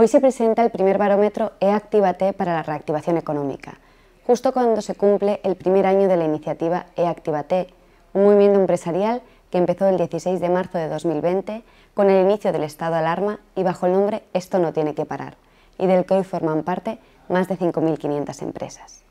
Hoy se presenta el primer barómetro E-Actívate para la reactivación económica, justo cuando se cumple el primer año de la iniciativa E-Actívate, un movimiento empresarial que empezó el 16 de marzo de 2020 con el inicio del estado de alarma y bajo el nombre Esto no tiene que parar, y del que hoy forman parte más de 5.500 empresas.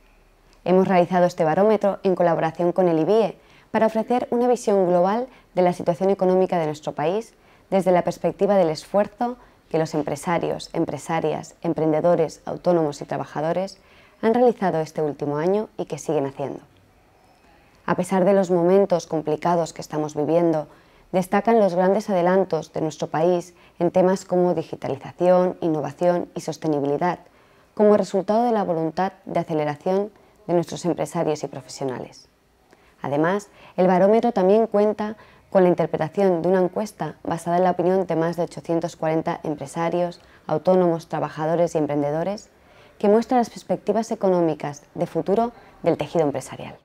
Hemos realizado este barómetro en colaboración con el IBIE para ofrecer una visión global de la situación económica de nuestro país desde la perspectiva del esfuerzo, que los empresarios, empresarias, emprendedores, autónomos y trabajadores han realizado este último año y que siguen haciendo. A pesar de los momentos complicados que estamos viviendo, destacan los grandes adelantos de nuestro país en temas como digitalización, innovación y sostenibilidad, como resultado de la voluntad de aceleración de nuestros empresarios y profesionales. Además, el barómetro también cuenta con la interpretación de una encuesta basada en la opinión de más de 840 empresarios, autónomos, trabajadores y emprendedores, que muestra las perspectivas económicas de futuro del tejido empresarial.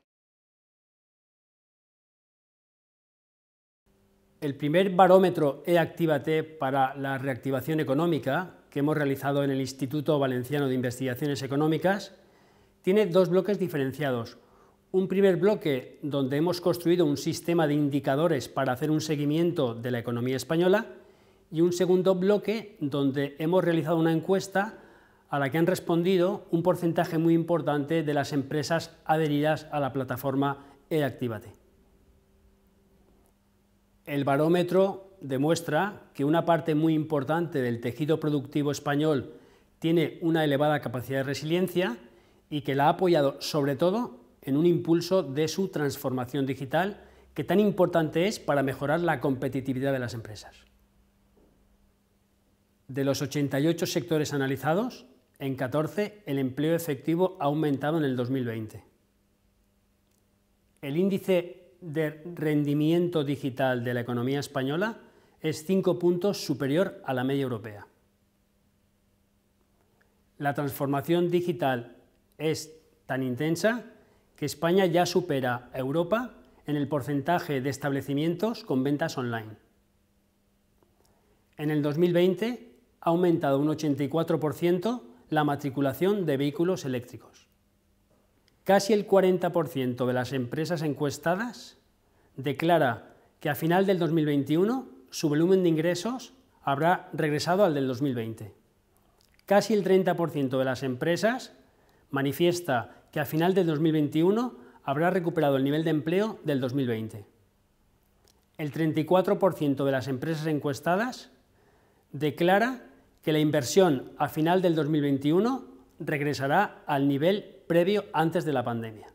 El primer barómetro e t para la reactivación económica que hemos realizado en el Instituto Valenciano de Investigaciones Económicas tiene dos bloques diferenciados un primer bloque donde hemos construido un sistema de indicadores para hacer un seguimiento de la economía española y un segundo bloque donde hemos realizado una encuesta a la que han respondido un porcentaje muy importante de las empresas adheridas a la plataforma eActivate. El barómetro demuestra que una parte muy importante del tejido productivo español tiene una elevada capacidad de resiliencia y que la ha apoyado sobre todo en un impulso de su transformación digital que tan importante es para mejorar la competitividad de las empresas. De los 88 sectores analizados, en 14 el empleo efectivo ha aumentado en el 2020. El índice de rendimiento digital de la economía española es 5 puntos superior a la media europea. La transformación digital es tan intensa que España ya supera a Europa en el porcentaje de establecimientos con ventas online. En el 2020 ha aumentado un 84% la matriculación de vehículos eléctricos. Casi el 40% de las empresas encuestadas declara que a final del 2021 su volumen de ingresos habrá regresado al del 2020. Casi el 30% de las empresas manifiesta que a final del 2021 habrá recuperado el nivel de empleo del 2020. El 34% de las empresas encuestadas declara que la inversión a final del 2021 regresará al nivel previo antes de la pandemia.